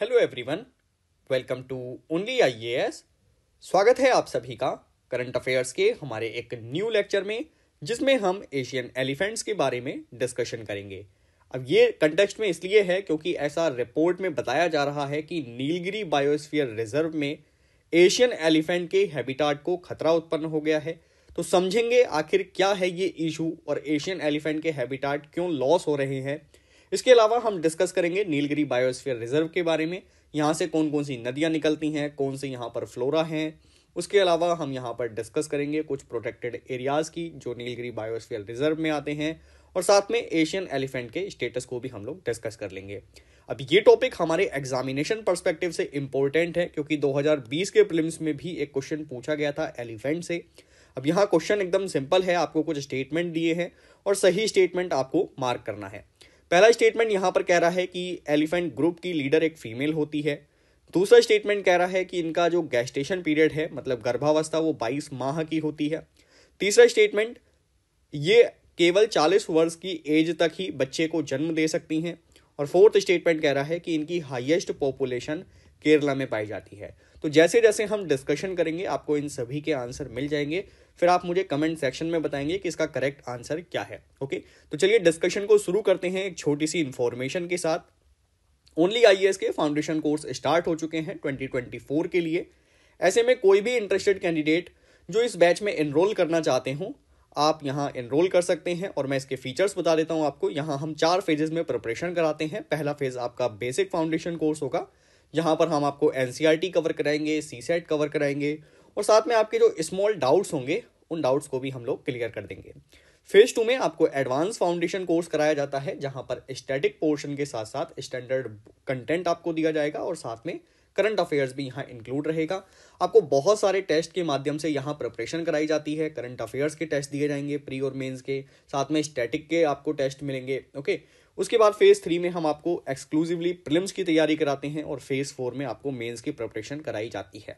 hello everyone welcome to only IAS स्वागत है आप सभी का करंट अफेयर्स के हमारे एक न्यू लेक्चर में जिसमें हम एशियन एलिफेंट्स के बारे में डिस्कशन करेंगे अब ये कंटेक्स्ट में इसलिए है क्योंकि ऐसा रिपोर्ट में बताया जा रहा है कि नीलगिरी बायोस्फीयर रिजर्व में एशियन एलिफेंट के हैबिटाट को खतरा उत्पन्न हो गया है तो समझेंगे आखिर क्या है ये इशू और एशियन एलिफेंट के हैबिटाट क्यों लॉस हो रहे हैं इसके अलावा हम डिस्कस करेंगे नीलगिरी बायोस्फीयर रिजर्व के बारे में यहाँ से कौन कौन सी नदियाँ निकलती हैं कौन से यहाँ पर फ्लोरा हैं उसके अलावा हम यहाँ पर डिस्कस करेंगे कुछ प्रोटेक्टेड एरियाज़ की जो नीलगिरी बायोस्फीयर रिजर्व में आते हैं और साथ में एशियन एलिफेंट के स्टेटस को भी हम लोग डिस्कस कर लेंगे अब ये टॉपिक हमारे एग्जामिनेशन पर्सपेक्टिव से इम्पोर्टेंट है क्योंकि 2020 के प्रिलिम्स में भी एक क्वेश्चन पूछा गया था एलिफेंट से अब यहाँ क्वेश्चन एकदम सिंपल है आपको कुछ स्टेटमेंट दिए हैं और सही स्टेटमेंट आपको मार्क करना है पहला स्टेटमेंट यहाँ पर कह रहा है कि एलिफेंट ग्रुप की लीडर एक फीमेल होती है दूसरा स्टेटमेंट कह रहा है कि इनका जो गैस्टेशन पीरियड है मतलब गर्भावस्था वो 22 माह की होती है तीसरा स्टेटमेंट ये केवल 40 वर्ष की एज तक ही बच्चे को जन्म दे सकती हैं और फोर्थ स्टेटमेंट कह रहा है कि इनकी हाईएस्ट पॉपुलेशन केरला में पाई जाती है तो जैसे जैसे हम डिस्कशन करेंगे आपको इन सभी के आंसर मिल जाएंगे फिर आप मुझे कमेंट सेक्शन में बताएंगे कि इसका करेक्ट आंसर क्या है ओके तो चलिए डिस्कशन को शुरू करते हैं एक छोटी सी इन्फॉर्मेशन के साथ ओनली आई के फाउंडेशन कोर्स स्टार्ट हो चुके हैं 2024 के लिए ऐसे में कोई भी इंटरेस्टेड कैंडिडेट जो इस बैच में इनरोल करना चाहते हूँ आप यहाँ इनरोल कर सकते हैं और मैं इसके फीचर्स बता देता हूँ आपको यहाँ हम चार फेजेस में प्रिपरेशन कराते हैं पहला फेज आपका बेसिक फाउंडेशन कोर्स होगा जहाँ पर हम आपको एन कवर e कराएंगे सी कवर कराएंगे और साथ में आपके जो स्मॉल डाउट्स होंगे उन डाउट्स को भी हम लोग क्लियर कर देंगे फेज टू में आपको एडवांस फाउंडेशन कोर्स कराया जाता है जहाँ पर स्टैटिक पोर्शन के साथ साथ स्टैंडर्ड कंटेंट आपको दिया जाएगा और साथ में करंट अफेयर्स भी यहाँ इंक्लूड रहेगा आपको बहुत सारे टेस्ट के माध्यम से यहाँ प्रिपरेशन कराई जाती है करंट अफेयर्स के टेस्ट दिए जाएंगे प्री और मेंस के साथ में स्टैटिक के आपको टेस्ट मिलेंगे ओके उसके बाद फेज़ थ्री में हम आपको एक्सक्लूसिवली प्रिलिम्स की तैयारी कराते हैं और फेज़ फोर में आपको मेन्स की प्रिपरेशन कराई जाती है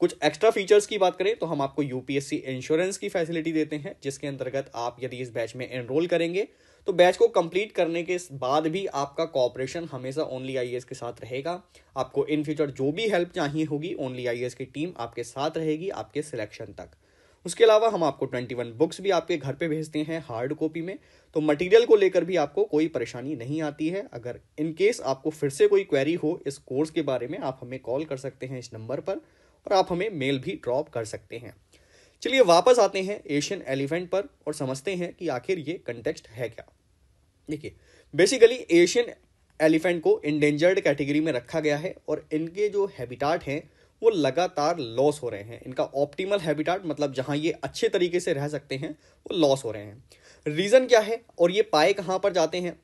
कुछ एक्स्ट्रा फीचर्स की बात करें तो हम आपको यूपीएससी इंश्योरेंस की फैसिलिटी देते हैं जिसके अंतर्गत आप यदि इस बैच में एनरोल करेंगे तो बैच को कंप्लीट करने के बाद भी आपका कॉपरेशन हमेशा ओनली आई के साथ रहेगा आपको इन फ्यूचर जो भी हेल्प चाहिए होगी ओनली आई की टीम आपके साथ रहेगी आपके सिलेक्शन तक उसके अलावा हम आपको ट्वेंटी वन बुक्स भी आपके घर पे भेजते हैं हार्ड कॉपी में तो मटेरियल को लेकर भी आपको कोई परेशानी नहीं आती है अगर इन केस आपको फिर से कोई क्वेरी हो इस कोर्स के बारे में आप हमें कॉल कर सकते हैं इस नंबर पर और आप हमें मेल भी ड्रॉप कर सकते हैं चलिए वापस आते हैं एशियन एलिफेंट पर और समझते हैं कि आखिर ये कंटेक्स्ट है क्या देखिए बेसिकली एशियन एलिफेंट को इंडेंजर्ड कैटेगरी में रखा गया है और इनके जो हैबिटाट हैं वो लगातार लॉस हो रहे हैं इनका ऑप्टिमल हैबिटाट मतलब जहाँ ये अच्छे तरीके से रह सकते हैं वो लॉस हो रहे हैं रीज़न क्या है और ये पाए कहाँ पर जाते हैं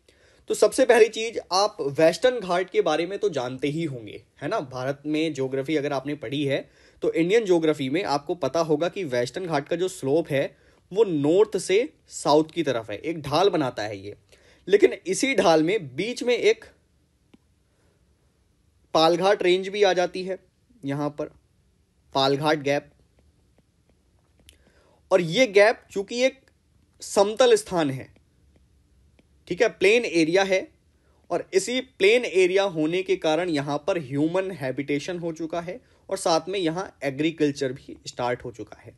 तो सबसे पहली चीज़ आप वेस्टर्न घाट के बारे में तो जानते ही होंगे है ना भारत में जोग्राफी अगर आपने पढ़ी है तो इंडियन जोग्राफी में आपको पता होगा कि वेस्टर्न घाट का जो स्लोप है वो नॉर्थ से साउथ की तरफ है एक ढाल बनाता है ये लेकिन इसी ढाल में बीच में एक पालघाट रेंज भी आ जाती है यहां पर पालघाट गैप और ये गैप चूंकि एक समतल स्थान है ठीक है प्लेन एरिया है और इसी प्लेन एरिया होने के कारण यहाँ पर ह्यूमन हैबिटेशन हो चुका है और साथ में यहाँ एग्रीकल्चर भी स्टार्ट हो चुका है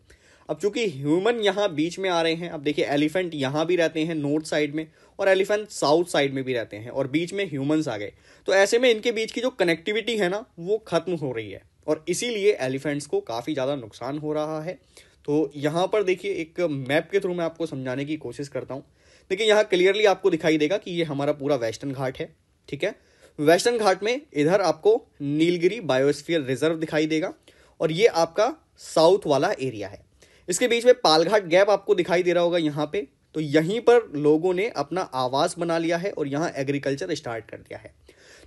अब चूंकि ह्यूमन यहाँ बीच में आ रहे हैं अब देखिए एलिफेंट यहाँ भी रहते हैं नॉर्थ साइड में और एलिफेंट साउथ साइड में भी रहते हैं और बीच में ह्यूमन्स आ गए तो ऐसे में इनके बीच की जो कनेक्टिविटी है ना वो ख़त्म हो रही है और इसीलिए एलिफेंट्स को काफ़ी ज़्यादा नुकसान हो रहा है तो यहाँ पर देखिए एक मैप के थ्रू मैं आपको समझाने की कोशिश करता हूँ देखिए यहाँ क्लियरली आपको दिखाई देगा कि ये हमारा पूरा वेस्टर्न घाट है ठीक है वेस्टर्न घाट में इधर आपको नीलगिरी बायोस्फीयर रिजर्व दिखाई देगा और ये आपका साउथ वाला एरिया है इसके बीच में पालघाट गैप आपको दिखाई दे रहा होगा यहाँ पे तो यहीं पर लोगों ने अपना आवास बना लिया है और यहाँ एग्रीकल्चर स्टार्ट कर दिया है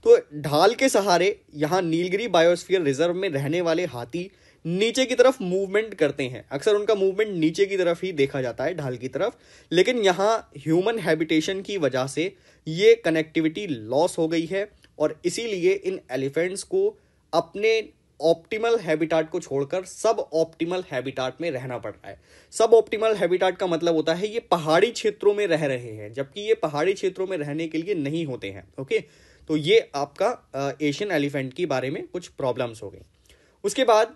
तो ढाल के सहारे यहाँ नीलगिरी बायोस्फीयर रिजर्व में रहने वाले हाथी नीचे की तरफ मूवमेंट करते हैं अक्सर उनका मूवमेंट नीचे की तरफ ही देखा जाता है ढाल की तरफ लेकिन यहाँ ह्यूमन हैबिटेशन की वजह से ये कनेक्टिविटी लॉस हो गई है और इसीलिए इन एलिफेंट्स को अपने ऑप्टिमल हैबिटाट को छोड़कर सब ऑप्टिमल हैबिटाट में रहना पड़ रहा है सब ऑप्टिमल हैबिटाट का मतलब होता है ये पहाड़ी क्षेत्रों में रह रहे हैं जबकि ये पहाड़ी क्षेत्रों में रहने के लिए नहीं होते हैं ओके तो ये आपका एशियन एलिफेंट के बारे में कुछ प्रॉब्लम्स हो गई उसके बाद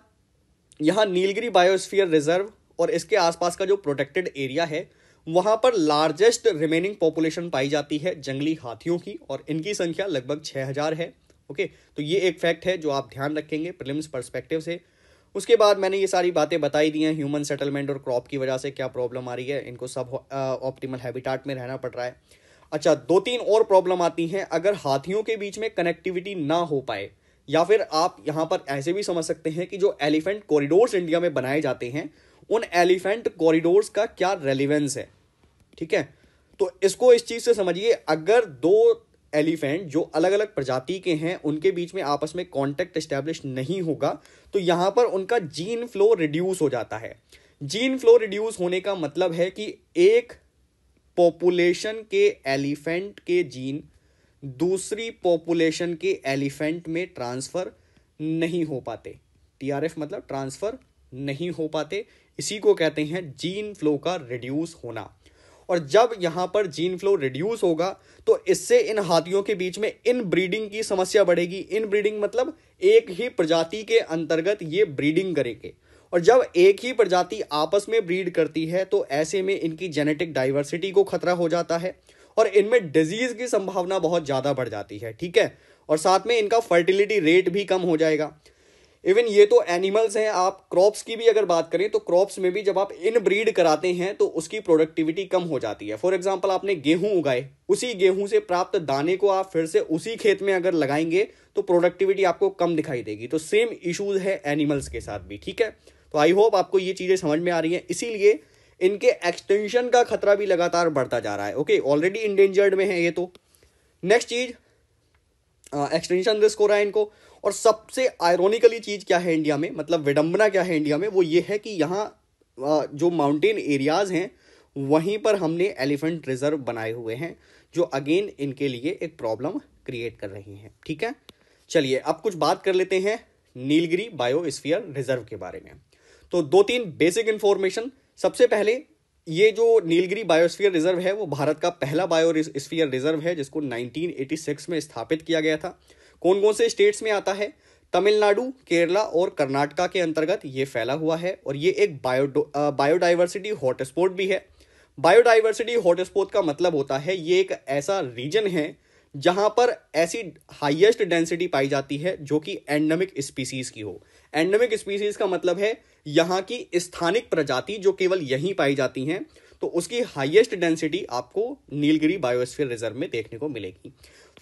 यहाँ नीलगिरी बायोस्फीयर रिजर्व और इसके आसपास का जो प्रोटेक्टेड एरिया है वहाँ पर लार्जेस्ट रिमेनिंग पॉपुलेशन पाई जाती है जंगली हाथियों की और इनकी संख्या लगभग छः हज़ार है ओके तो ये एक फैक्ट है जो आप ध्यान रखेंगे प्रिलिम्स परस्पेक्टिव से उसके बाद मैंने ये सारी बातें बताई दी हैं ह्यूमन सेटलमेंट और क्रॉप की वजह से क्या प्रॉब्लम आ रही है इनको सब ऑप्टिमल हैबिटाट में रहना पड़ रहा है अच्छा दो तीन और प्रॉब्लम आती हैं अगर हाथियों के बीच में कनेक्टिविटी ना हो पाए या फिर आप यहाँ पर ऐसे भी समझ सकते हैं कि जो एलिफेंट कॉरिडोर्स इंडिया में बनाए जाते हैं उन एलिफेंट कॉरिडोर्स का क्या रेलिवेंस है ठीक है तो इसको इस चीज़ से समझिए अगर दो एलिफेंट जो अलग अलग प्रजाति के हैं उनके बीच में आपस में कॉन्टेक्ट इस्टेब्लिश नहीं होगा तो यहाँ पर उनका जीन फ्लो रिड्यूस हो जाता है जीन फ्लो रिड्यूस होने का मतलब है कि एक पॉपुलेशन के एलिफेंट के जीन दूसरी पॉपुलेशन के एलिफेंट में ट्रांसफ़र नहीं हो पाते टीआरएफ मतलब ट्रांसफ़र नहीं हो पाते इसी को कहते हैं जीन फ्लो का रिड्यूस होना और जब यहाँ पर जीन फ्लो रिड्यूस होगा तो इससे इन हाथियों के बीच में इन ब्रीडिंग की समस्या बढ़ेगी इन ब्रीडिंग मतलब एक ही प्रजाति के अंतर्गत ये ब्रीडिंग करेंगे और जब एक ही प्रजाति आपस में ब्रीड करती है तो ऐसे में इनकी जेनेटिक डाइवर्सिटी को खतरा हो जाता है और इनमें डिजीज की संभावना बहुत ज़्यादा बढ़ जाती है ठीक है और साथ में इनका फर्टिलिटी रेट भी कम हो जाएगा इवन ये तो एनिमल्स हैं आप क्रॉप्स की भी अगर बात करें तो क्रॉप्स में भी जब आप इन ब्रीड कराते हैं तो उसकी प्रोडक्टिविटी कम हो जाती है फॉर एग्जाम्पल आपने गेहूं उगाए उसी गेहूं से प्राप्त दाने को आप फिर से उसी खेत में अगर लगाएंगे तो प्रोडक्टिविटी आपको कम दिखाई देगी तो सेम इशूज है एनिमल्स के साथ भी ठीक है तो आई होप आपको ये चीज़ें समझ में आ रही हैं इसीलिए इनके एक्सटेंशन का खतरा भी लगातार बढ़ता जा रहा है ओके ऑलरेडी इंडेंजर्ड में है ये तो नेक्स्ट चीज एक्सटेंशन रिस्क हो रहा है इनको और सबसे आयरोनिकली चीज़ क्या है इंडिया में मतलब विडंबना क्या है इंडिया में वो ये है कि यहाँ जो माउंटेन एरियाज़ हैं वहीं पर हमने एलिफेंट रिजर्व बनाए हुए हैं जो अगेन इनके लिए एक प्रॉब्लम क्रिएट कर रही हैं ठीक है चलिए अब कुछ बात कर लेते हैं नीलगिरी बायोस्फीयर रिजर्व के बारे में तो दो तीन बेसिक इंफॉर्मेशन सबसे पहले ये जो नीलगिरी बायोस्फीयर रिजर्व है वो भारत का पहला बायो स्फीयर रिजर्व है जिसको 1986 में स्थापित किया गया था कौन कौन से स्टेट्स में आता है तमिलनाडु केरला और कर्नाटका के अंतर्गत ये फैला हुआ है और ये एक बायो बायोडाइवर्सिटी हॉटस्पॉट भी है बायोडाइवर्सिटी हॉटस्पॉट का मतलब होता है ये एक ऐसा रीजन है जहाँ पर ऐसी हाइएस्ट डेंसिटी पाई जाती है जो कि एंडमिक स्पीसीज की हो एंडमिक स्पीसीज का मतलब है यहाँ की स्थानिक प्रजाति जो केवल यहीं पाई जाती हैं तो उसकी हाईएस्ट डेंसिटी आपको नीलगिरी बायोस्फीयर रिजर्व में देखने को मिलेगी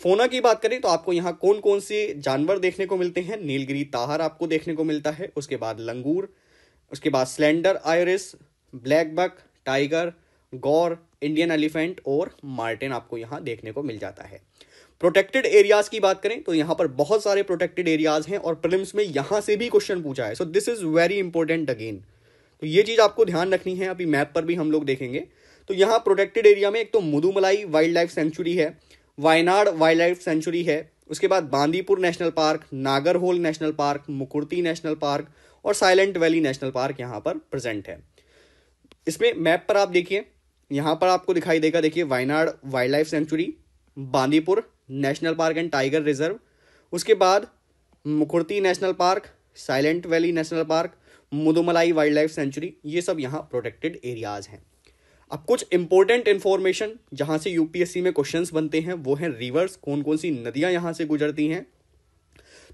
फोना की बात करें तो आपको यहाँ कौन कौन से जानवर देखने को मिलते हैं नीलगिरी ताहर आपको देखने को मिलता है उसके बाद लंगूर उसके बाद slender loris black buck tiger गौर इंडियन एलिफेंट और मार्टिन आपको यहाँ देखने को मिल जाता है प्रोटेक्टेड एरियाज की बात करें तो यहां पर बहुत सारे प्रोटेक्टेड एरियाज हैं और प्रिलिम्स में यहाँ से भी क्वेश्चन पूछा है so this is very important again तो ये चीज आपको ध्यान रखनी है अभी मैप पर भी हम लोग देखेंगे तो यहाँ प्रोटेक्टेड एरिया में एक तो मुदुमलाई वाइल्ड लाइफ सेंचुरी है वायनाड वाइल्ड लाइफ सेंचुरी है उसके बाद Bandipur National Park Nagarhole National Park Mukurthi National Park और साइलेंट वैली नेशनल पार्क यहाँ पर प्रेजेंट है इसमें मैप पर आप देखिए यहाँ पर आपको दिखाई देगा देखिए Wayanad Wildlife Sanctuary Bandipur National Park and Tiger Reserve उसके बाद Mukurthi National Park Silent Valley National Park Mudumalai Wildlife Sanctuary ये सब यहाँ प्रोटेक्टेड एरियाज हैं अब कुछ इंपॉर्टेंट इन्फॉर्मेशन जहाँ से यूपीएससी में क्वेश्चंस बनते हैं वो हैं रिवर्स कौन कौन सी नदियाँ यहाँ से गुजरती हैं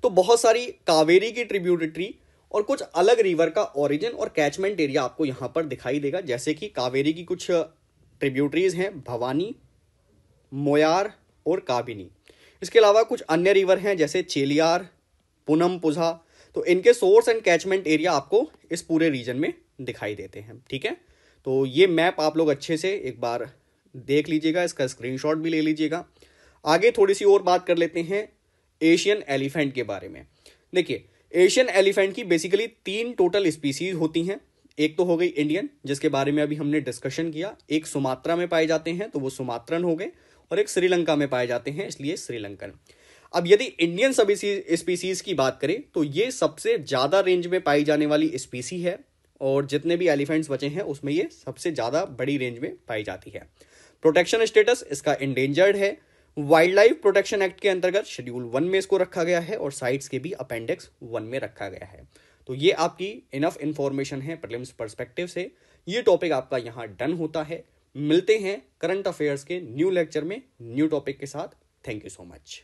तो बहुत सारी कावेरी की ट्रिब्यूटरी और कुछ अलग रिवर का ओरिजिन और कैचमेंट एरिया आपको यहाँ पर दिखाई देगा जैसे कि कावेरी की कुछ ट्रिब्यूटरीज हैं भवानी मोयार और काबिनी इसके अलावा कुछ अन्य रिवर हैं जैसे चेलियार पुनम पुझा तो इनके सोर्स एंड कैचमेंट एरिया आपको इस पूरे रीजन में दिखाई देते हैं ठीक है तो ये मैप आप लोग अच्छे से एक बार देख लीजिएगा इसका स्क्रीनशॉट भी ले लीजिएगा आगे थोड़ी सी और बात कर लेते हैं एशियन एलिफेंट के बारे में देखिए एशियन एलिफेंट की बेसिकली तीन टोटल स्पीसीज होती हैं एक तो हो गई इंडियन जिसके बारे में अभी हमने डिस्कशन किया एक सुमात्रा में पाए जाते हैं तो वो सुमात्रन हो गए और एक श्रीलंका में पाए जाते हैं इसलिए श्रीलंकन अब यदि इंडियन सब स्पीसीज की बात करें तो ये सबसे ज़्यादा रेंज में पाई जाने वाली स्पीसी है और जितने भी एलिफेंट्स बचे हैं उसमें ये सबसे ज़्यादा बड़ी रेंज में पाई जाती है प्रोटेक्शन स्टेटस इसका इंडेंजर्ड है वाइल्ड लाइफ प्रोटेक्शन एक्ट के अंतर्गत शेड्यूल वन में इसको रखा गया है और साइट्स के भी अपेंडिक्स वन में रखा गया है तो ये आपकी इनफ इन्फॉर्मेशन है प्रलिम्स परस्पेक्टिव से ये टॉपिक आपका यहाँ डन होता है मिलते हैं करंट अफेयर्स के न्यू लेक्चर में न्यू टॉपिक के साथ थैंक यू सो मच